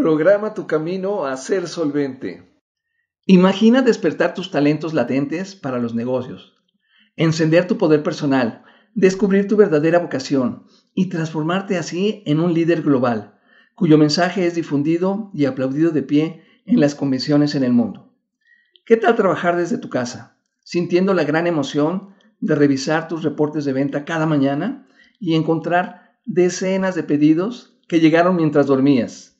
Programa tu camino a ser solvente. Imagina despertar tus talentos latentes para los negocios, encender tu poder personal, descubrir tu verdadera vocación y transformarte así en un líder global, cuyo mensaje es difundido y aplaudido de pie en las convenciones en el mundo. ¿Qué tal trabajar desde tu casa, sintiendo la gran emoción de revisar tus reportes de venta cada mañana y encontrar decenas de pedidos que llegaron mientras dormías?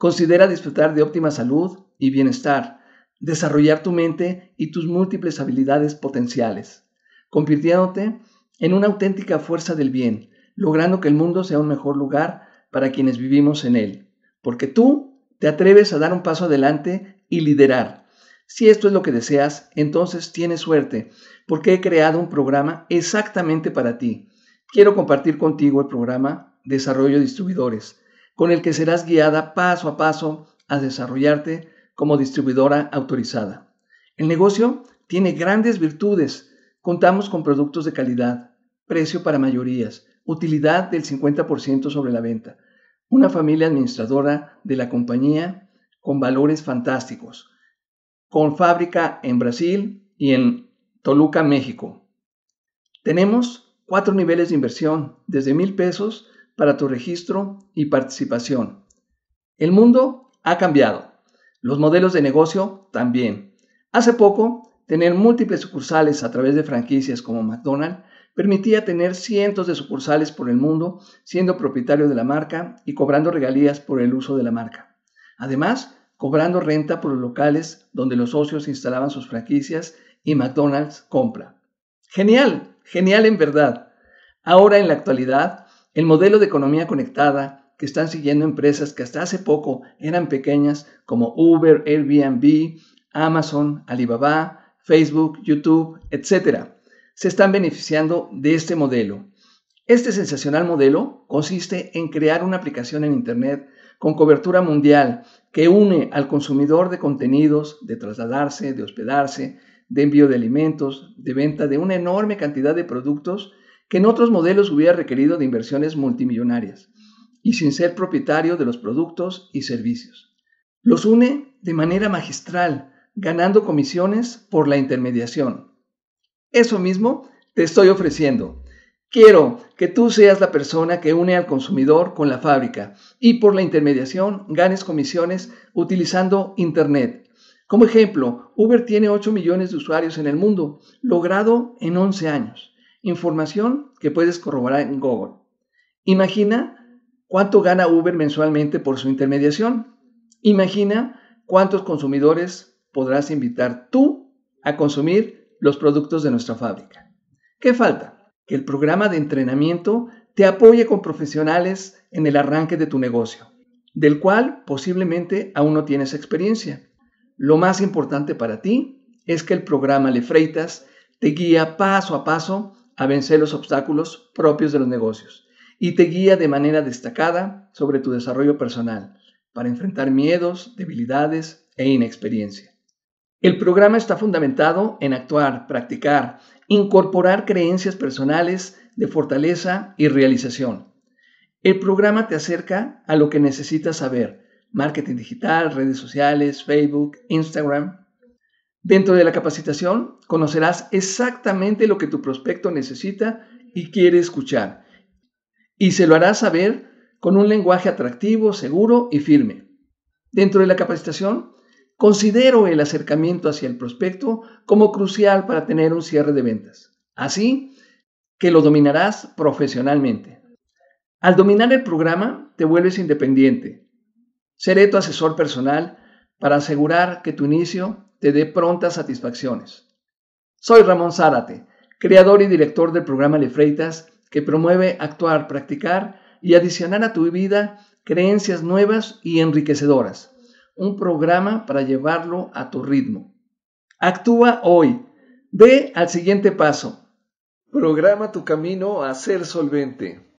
Considera disfrutar de óptima salud y bienestar, desarrollar tu mente y tus múltiples habilidades potenciales, convirtiéndote en una auténtica fuerza del bien, logrando que el mundo sea un mejor lugar para quienes vivimos en él, porque tú te atreves a dar un paso adelante y liderar. Si esto es lo que deseas, entonces tienes suerte, porque he creado un programa exactamente para ti. Quiero compartir contigo el programa Desarrollo Distribuidores con el que serás guiada paso a paso a desarrollarte como distribuidora autorizada. El negocio tiene grandes virtudes. Contamos con productos de calidad, precio para mayorías, utilidad del 50% sobre la venta, una familia administradora de la compañía con valores fantásticos, con fábrica en Brasil y en Toluca, México. Tenemos cuatro niveles de inversión, desde mil pesos para tu registro y participación. El mundo ha cambiado. Los modelos de negocio también. Hace poco, tener múltiples sucursales a través de franquicias como McDonald's permitía tener cientos de sucursales por el mundo siendo propietario de la marca y cobrando regalías por el uso de la marca. Además, cobrando renta por los locales donde los socios instalaban sus franquicias y McDonald's compra. Genial, genial en verdad. Ahora en la actualidad, el modelo de economía conectada que están siguiendo empresas que hasta hace poco eran pequeñas como Uber, Airbnb, Amazon, Alibaba, Facebook, YouTube, etc. Se están beneficiando de este modelo. Este sensacional modelo consiste en crear una aplicación en Internet con cobertura mundial que une al consumidor de contenidos, de trasladarse, de hospedarse, de envío de alimentos, de venta de una enorme cantidad de productos que en otros modelos hubiera requerido de inversiones multimillonarias y sin ser propietario de los productos y servicios. Los une de manera magistral, ganando comisiones por la intermediación. Eso mismo te estoy ofreciendo. Quiero que tú seas la persona que une al consumidor con la fábrica y por la intermediación ganes comisiones utilizando Internet. Como ejemplo, Uber tiene 8 millones de usuarios en el mundo, logrado en 11 años. Información que puedes corroborar en Google. Imagina cuánto gana Uber mensualmente por su intermediación. Imagina cuántos consumidores podrás invitar tú a consumir los productos de nuestra fábrica. ¿Qué falta? Que el programa de entrenamiento te apoye con profesionales en el arranque de tu negocio, del cual posiblemente aún no tienes experiencia. Lo más importante para ti es que el programa Le Freitas te guía paso a paso a vencer los obstáculos propios de los negocios y te guía de manera destacada sobre tu desarrollo personal para enfrentar miedos, debilidades e inexperiencia. El programa está fundamentado en actuar, practicar, incorporar creencias personales de fortaleza y realización. El programa te acerca a lo que necesitas saber, marketing digital, redes sociales, Facebook, Instagram, Dentro de la capacitación conocerás exactamente lo que tu prospecto necesita y quiere escuchar y se lo harás saber con un lenguaje atractivo, seguro y firme. Dentro de la capacitación, considero el acercamiento hacia el prospecto como crucial para tener un cierre de ventas. Así que lo dominarás profesionalmente. Al dominar el programa, te vuelves independiente. Seré tu asesor personal para asegurar que tu inicio te dé prontas satisfacciones. Soy Ramón Zárate, creador y director del programa Freitas, que promueve actuar, practicar y adicionar a tu vida creencias nuevas y enriquecedoras. Un programa para llevarlo a tu ritmo. Actúa hoy. Ve al siguiente paso. Programa tu camino a ser solvente.